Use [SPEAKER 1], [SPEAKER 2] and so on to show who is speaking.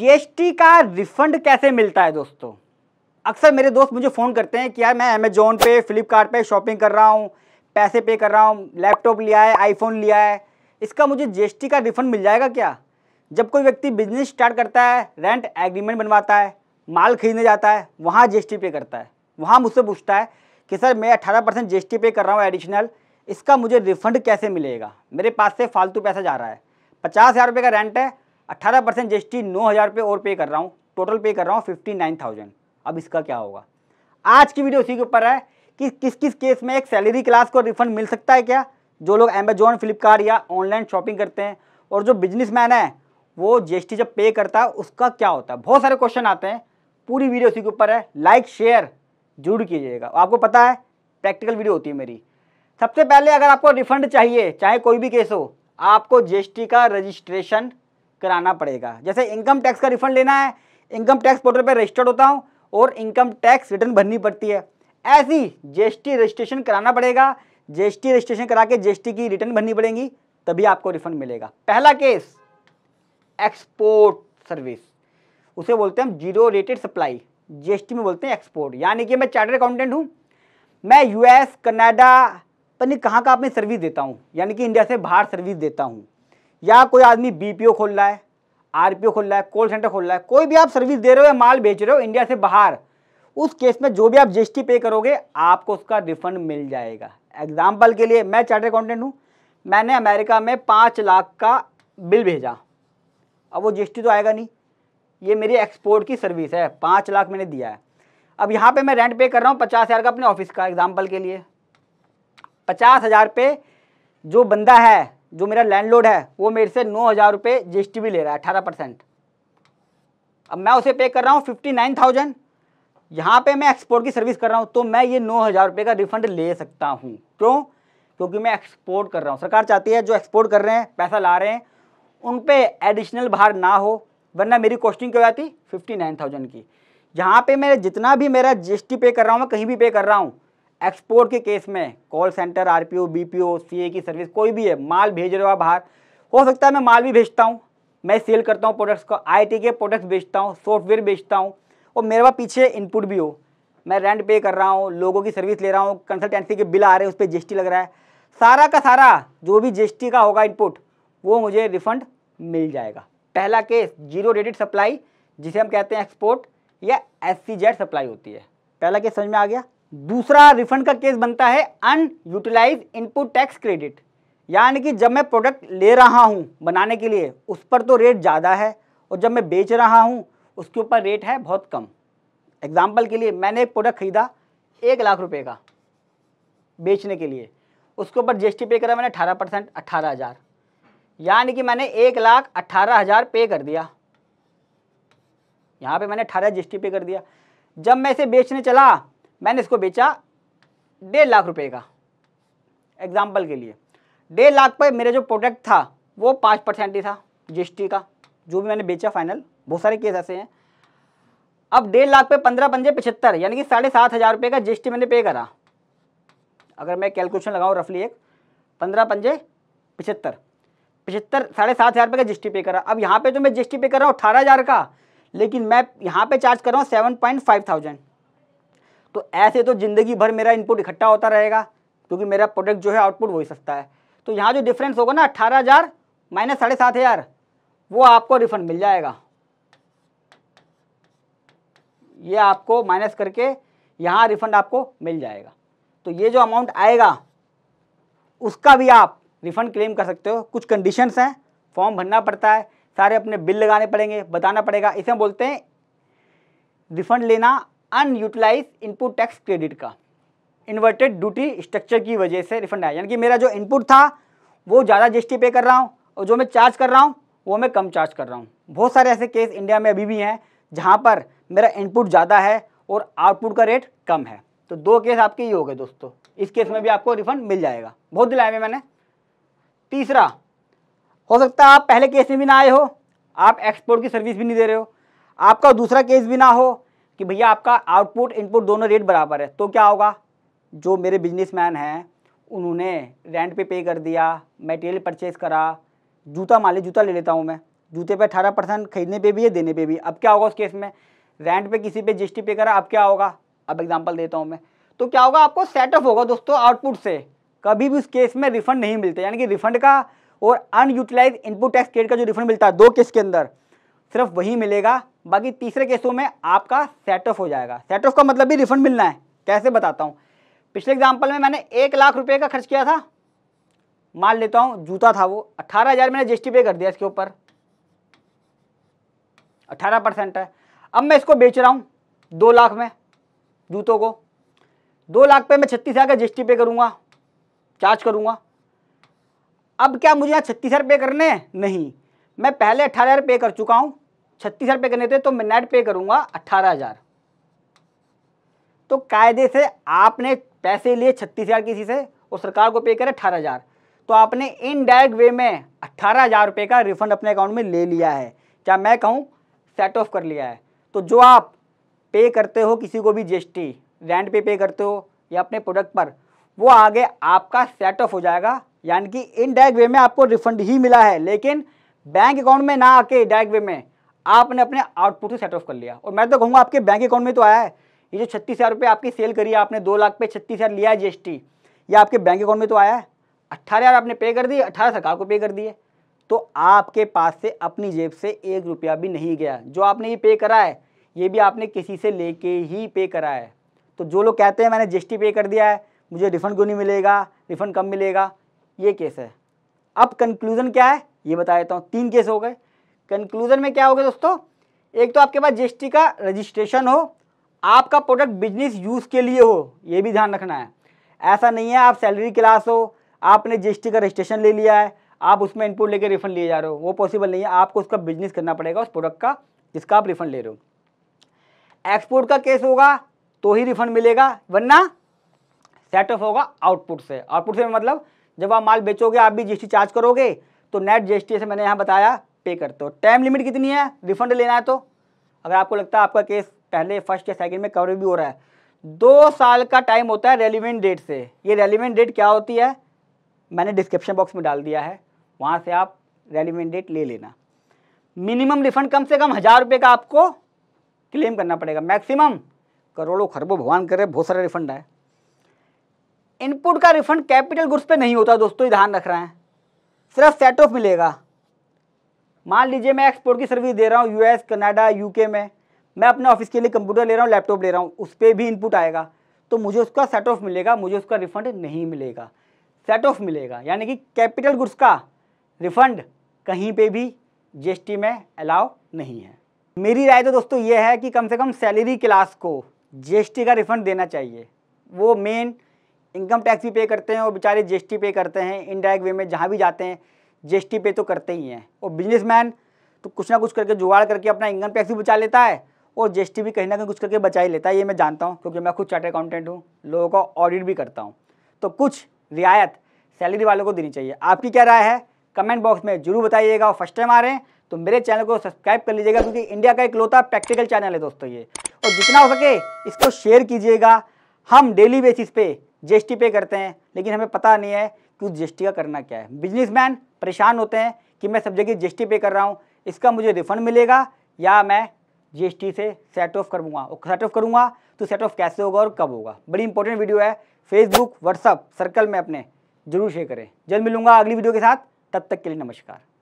[SPEAKER 1] GST का refund कैसे मिलता है दोस्तों अक्सर मेरे दोस्त मुझे फ़ोन करते हैं कि यार मैं अमेजोन पे फ्लिपकार्ट पे शॉपिंग कर रहा हूँ पैसे पे कर रहा हूँ लैपटॉप लिया है आईफोन लिया है इसका मुझे जीएसटी का रिफंड मिल जाएगा क्या जब कोई व्यक्ति बिजनेस स्टार्ट करता है रेंट एग्रीमेंट बनवाता है माल खरीदने जाता है वहाँ जी पे करता है वहाँ मुझसे पूछता है कि सर मैं अट्ठारह परसेंट पे कर रहा हूँ एडिशनल इसका मुझे रिफंड कैसे मिलेगा मेरे पास से फालतू पैसा जा रहा है पचास हज़ार रुपये का रेंट है अट्ठारह परसेंट जी एस टी नौ हज़ार रुपये और पे कर रहा हूँ टोटल पे कर रहा हूँ फिफ्टी नाइन थाउजेंड अब इसका क्या होगा आज की वीडियो उसी के ऊपर है कि किस किस केस में एक सैलरी क्लास को रिफंड मिल सकता है क्या जो लोग अमेजोन फ्लिपकार्ट या ऑनलाइन शॉपिंग करते हैं और जो बिजनेसमैन है वो जीएसटी जब पे करता है उसका क्या होता है बहुत सारे क्वेश्चन आते हैं पूरी वीडियो उसी के ऊपर है लाइक शेयर जरूर कीजिएगा आपको पता है प्रैक्टिकल वीडियो होती है मेरी सबसे पहले अगर आपको रिफंड चाहिए चाहे कोई भी केस हो आपको टी का रजिस्ट्रेशन कराना पड़ेगा जैसे इनकम टैक्स का रिफंड लेना है इनकम टैक्स पोर्टल पर रजिस्टर्ड होता हूँ और इनकम टैक्स रिटर्न भरनी पड़ती है ऐसी जीएसटी रजिस्ट्रेशन कराना पड़ेगा जीएसटी रजिस्ट्रेशन करा के जीएसटी की रिटर्न भरनी पड़ेगी तभी आपको रिफंड मिलेगा पहला केस एक्सपोर्ट सर्विस उसे बोलते हैं हम जीरो रेटेड सप्लाई जीएसटी में बोलते हैं एक्सपोर्ट यानी कि मैं चार्टर्ड अकाउंटेंट हूँ मैं यूएस कनाडा पता नहीं कहाँ का अपनी सर्विस देता हूँ यानी कि इंडिया से बाहर सर्विस देता हूँ या कोई आदमी बीपीओ खोल रहा है आरपीओ खोल रहा है कॉल सेंटर खोल रहा है कोई भी आप सर्विस दे रहे हो या माल बेच रहे हो इंडिया से बाहर उस केस में जो भी आप जीएसटी पे करोगे आपको उसका रिफंड मिल जाएगा एग्जाम्पल के लिए मैं चार्टर अकाउंटेंट हूँ मैंने अमेरिका में पाँच लाख का बिल भेजा अब वो जीएसटी तो आएगा नहीं ये मेरी एक्सपोर्ट की सर्विस है पाँच लाख मैंने दिया है अब यहाँ पे मैं रेंट पे कर रहा हूँ पचास हज़ार का अपने ऑफिस का एग्जाम्पल के लिए पचास हज़ार पे जो बंदा है जो मेरा लैंडलॉर्ड है वो मेरे से नौ हज़ार रुपये जी एस टी भी ले रहा है अठारह परसेंट अब मैं उसे पे कर रहा हूँ फिफ्टी नाइन थाउजेंड यहाँ पर मैं एक्सपोर्ट की सर्विस कर रहा हूँ तो मैं ये नौ हज़ार रुपये का रिफंड ले सकता हूँ क्यों क्योंकि मैं एक्सपोर्ट कर रहा हूँ सरकार चाहती है जो एक्सपोर्ट कर रहे हैं पैसा ला रहे हैं उन पर एडिशनल भार ना हो वरना मेरी कॉस्टिंग क्यों जाती फिफ्टी नाइन थाउजेंड की यहाँ पर मैं जितना भी मेरा जी पे कर रहा हूँ मैं कहीं भी पे कर रहा हूँ एक्सपोर्ट के केस में call centre RPO BPO CA की सर्विस कोई भी है माल भेज रहे हो आप बाहर हो सकता है मैं माल भी भेजता हूँ मैं सेल करता हूँ प्रोडक्ट्स को आईटी के प्रोडक्ट्स बेचता हूँ सॉफ्टवेयर बेचता हूँ और मेरे पास पीछे इनपुट भी हो मैं रेंट पे कर रहा हूँ लोगों की सर्विस ले रहा हूँ कंसल्टेंसी के बिल आ रहे हैं उस पर जी लग रहा है सारा का सारा जो भी जी का होगा इनपुट वो मुझे रिफंड मिल जाएगा पहला केस जीरो रेडिट सप्लाई जिसे हम कहते हैं एक्सपोर्ट या एस सप्लाई होती है पहला केस समझ में आ गया दूसरा रिफंड का केस बनता है अनयूटिलाइज इनपुट टैक्स क्रेडिट यानी कि जब मैं प्रोडक्ट ले रहा हूँ बनाने के लिए उस पर तो रेट ज़्यादा है और जब मैं बेच रहा हूँ उसके ऊपर रेट है बहुत कम एग्जाम्पल के लिए मैंने एक प्रोडक्ट ख़रीदा एक लाख रुपये का बेचने के लिए उसके ऊपर जीएसटी पे करा मैंने अठारह परसेंट अट्ठारह हज़ार यानी कि मैंने एक लाख अट्ठारह हज़ार पे कर दिया यहाँ पे मैंने अठारह जीएसटी पे कर दिया जब मैं इसे बेचने चला मैंने इसको बेचा डेढ़ लाख रुपए का एग्जाम्पल के लिए डेढ़ लाख पर मेरा जो प्रोडक्ट था वो पाँच परसेंट ही था जी का जो भी मैंने बेचा फाइनल बहुत सारे केस ऐसे हैं अब डेढ़ लाख पे पंद्रह पंजे पचहत्तर यानी कि साढ़े सात हज़ार रुपये का जी मैंने पे करा अगर मैं कैलकुलेशन लगाऊँ रफली एक पंद्रह पंजे पचहत्तर पचहत्तर साढ़े सात हज़ार रुपये का जी पे करा अब यहाँ पे तो मैं जी पे कर रहा हूँ अठारह हज़ार का लेकिन मैं यहाँ पे चार्ज कर रहा हूँ सेवन पॉइंट फाइव थाउजेंड तो ऐसे तो ज़िंदगी भर मेरा इनपुट इकट्ठा होता रहेगा क्योंकि मेरा प्रोडक्ट जो है आउटपुट वही सस्ता है तो यहाँ जो डिफरेंस होगा ना अट्ठारह हज़ार माइनस साढ़े सात हज़ार वो आपको रिफंड मिल जाएगा ये आपको माइनस करके यहाँ रिफंड आपको मिल जाएगा तो ये जो अमाउंट आएगा उसका भी आप रिफंड क्लेम कर सकते हो कुछ कंडीशंस हैं फॉर्म भरना पड़ता है सारे अपने बिल लगाने पड़ेंगे बताना पड़ेगा इसे बोलते हैं रिफंड लेना अनयूटिलाइज इनपुट टैक्स क्रेडिट का इन्वर्टेड ड्यूटी स्ट्रक्चर की वजह से रिफंड आया यानी कि मेरा जो इनपुट था वो ज़्यादा जी पे कर रहा हूँ और जो मैं चार्ज कर रहा हूँ वो मैं कम चार्ज कर रहा हूँ बहुत सारे ऐसे केस इंडिया में अभी भी हैं जहाँ पर मेरा इनपुट ज़्यादा है और आउटपुट का रेट कम है तो दो केस आपके ये हो गए दोस्तों इस केस में भी आपको रिफंड मिल जाएगा बहुत दिलाए हुए मैंने तीसरा हो सकता है आप पहले केस में भी ना आए हो आप एक्सपोर्ट की सर्विस भी नहीं दे रहे हो आपका दूसरा केस भी ना हो कि भैया आपका आउटपुट इनपुट दोनों रेट बराबर है तो क्या होगा जो मेरे बिजनेसमैन हैं उन्होंने रेंट पे पे कर दिया मटेरियल परचेज करा जूता माले जूता ले लेता हूँ मैं जूते पे अठारह परसेंट खरीदने पे भी है देने पे भी अब क्या होगा उस केस में रेंट पे किसी पे जी पे करा अब क्या होगा अब एग्जांपल देता हूँ मैं तो क्या होगा आपको सेटअप होगा दोस्तों आउटपुट से कभी भी उस केस में रिफंड नहीं मिलते यानी कि रिफंड का और अनयूटिलाइज इनपुट टैक्स क्रेड का जो रिफंड मिलता है दो केस के अंदर सिर्फ वही मिलेगा बाकी तीसरे केसों में आपका सेट ऑफ हो जाएगा सेट ऑफ का मतलब भी रिफंड मिलना है कैसे बताता हूँ पिछले एग्जाम्पल में मैंने एक लाख रुपये का खर्च किया था मान लेता हूँ जूता था वो अट्ठारह हज़ार मैंने जी पे कर दिया इसके ऊपर अट्ठारह परसेंट है अब मैं इसको बेच रहा हूँ दो लाख में जूतों को दो लाख पे मैं छत्तीस हज़ार का जी पे करूँगा चार्ज करूँगा अब क्या मुझे यहाँ छत्तीस हज़ार पे करने हैं नहीं मैं पहले अट्ठारह हज़ार पे कर चुका हूँ छत्तीस हज़ार पे करने थे तो मैं नेट पे करूँगा अट्ठारह हज़ार तो कायदे से आपने पैसे लिए छत्तीस हज़ार किसी से और सरकार को पे करे अट्ठारह हज़ार तो आपने इनडायरेक्ट वे में अट्ठारह हज़ार रुपये का रिफंड अपने अकाउंट में ले लिया है क्या मैं कहूँ सेट ऑफ कर लिया है तो जो आप पे करते हो किसी को भी जी रेंट पे पे करते हो या अपने प्रोडक्ट पर वो आगे आपका सेट ऑफ हो जाएगा यानी कि इनडायरेक्ट वे में आपको रिफंड ही मिला है लेकिन बैंक अकाउंट में ना आके डायरेक्ट वे में आपने अपने आउटपुट से सेट ऑफ कर लिया और मैं तो कहूँगा आपके बैंक अकाउंट में तो आया है ये जो छत्तीस हज़ार रुपये आपकी सेल करी है आपने दो लाख पे छत्तीस हज़ार लिया है टी ये आपके बैंक अकाउंट में तो आया है अट्ठारह हज़ार आपने पे कर दिए अट्ठारह सरकार को पे कर दिए तो आपके पास से अपनी जेब से एक रुपया भी नहीं गया जो आपने ये पे करा है ये भी आपने किसी से कर ही पे करा है तो जो लोग कहते हैं मैंने टी पे कर दिया है मुझे रिफंड क्यों नहीं मिलेगा रिफंड कम मिलेगा ये केस है अब कंक्लूज़न क्या है ये बता देता हूँ तीन केस हो गए कंक्लूजन में क्या होगा दोस्तों एक तो आपके पास जीएसटी का रजिस्ट्रेशन हो आपका प्रोडक्ट बिजनेस यूज़ के लिए हो ये भी ध्यान रखना है ऐसा नहीं है आप सैलरी क्लास हो आपने जीएसटी का रजिस्ट्रेशन ले लिया है आप उसमें इनपुट लेकर रिफंड लिए जा रहे हो वो पॉसिबल नहीं है आपको उसका बिजनेस करना पड़ेगा उस प्रोडक्ट का जिसका आप रिफंड ले रहे हो एक्सपोर्ट का केस होगा तो ही रिफंड मिलेगा वरना सेट ऑफ होगा आउटपुट से आउटपुट से मतलब जब आप माल बेचोगे आप भी जीएसटी चार्ज करोगे तो नेट जीएसटी से मैंने यहाँ बताया पे करते हो टाइम लिमिट कितनी है रिफंड लेना है तो अगर आपको लगता है आपका केस पहले फर्स्ट या सेकेंड में कवर भी हो रहा है दो साल का टाइम होता है रेलिवेंट डेट से ये रेलिवेंट डेट क्या होती है मैंने डिस्क्रिप्शन बॉक्स में डाल दिया है वहाँ से आप रेलिवेंट डेट ले लेना मिनिमम रिफंड कम से कम हज़ार रुपये का आपको क्लेम करना पड़ेगा मैक्सिमम करोड़ों खरबों भगवान करे बहुत सारे रिफंड है इनपुट का रिफंड कैपिटल गुड्स पे नहीं होता दोस्तों ये ध्यान रख रहे हैं सिर्फ सेट ऑफ मिलेगा मान लीजिए मैं एक्सपोर्ट की सर्विस दे रहा हूँ यूएस कनाडा यूके में मैं अपने ऑफिस के लिए कंप्यूटर ले रहा हूँ लैपटॉप ले रहा हूँ उस पर भी इनपुट आएगा तो मुझे उसका सेट ऑफ मिलेगा मुझे उसका रिफंड नहीं मिलेगा सेट ऑफ मिलेगा यानी कि कैपिटल गुड्स का रिफंड कहीं पे भी जीएसटी में अलाउ नहीं है मेरी राय तो दोस्तों ये है कि कम से कम सैलरी क्लास को जीएसटी का रिफंड देना चाहिए वो मेन इनकम टैक्स भी पे करते हैं और बेचारे जीएसटी पे करते हैं इनडायरेक्ट वे में जहाँ भी जाते हैं जीएसटी पे तो करते ही हैं और बिजनेसमैन तो कुछ ना कुछ करके जुगाड़ करके अपना इनकम टैक्स भी बचा लेता है और जीएसटी भी कहीं ना कहीं कुछ करके बचा ही लेता है ये मैं जानता हूँ क्योंकि मैं खुद चार्ट अकाउंटेंट हूँ लोगों का ऑडिट भी करता हूँ तो कुछ रियायत सैलरी वालों को देनी चाहिए आपकी क्या राय है कमेंट बॉक्स में जरूर बताइएगा और फर्स्ट टाइम आ रहे हैं तो मेरे चैनल को सब्सक्राइब कर लीजिएगा क्योंकि इंडिया का एक लोता प्रैक्टिकल चैनल है दोस्तों ये और जितना हो सके इसको शेयर कीजिएगा हम डेली बेसिस पे जीएसटी पे करते हैं लेकिन हमें पता नहीं है कि उस जीएसटी का करना क्या है बिजनेसमैन परेशान होते हैं कि मैं सब जगह जी पे कर रहा हूँ इसका मुझे रिफंड मिलेगा या मैं जी से सेट ऑफ करूँगा और सेट ऑफ करूँगा तो सेट ऑफ कैसे होगा और कब होगा बड़ी इंपॉर्टेंट वीडियो है फेसबुक व्हाट्सअप सर्कल में अपने जरूर शेयर करें जल्द मिलूंगा अगली वीडियो के साथ तब तक के लिए नमस्कार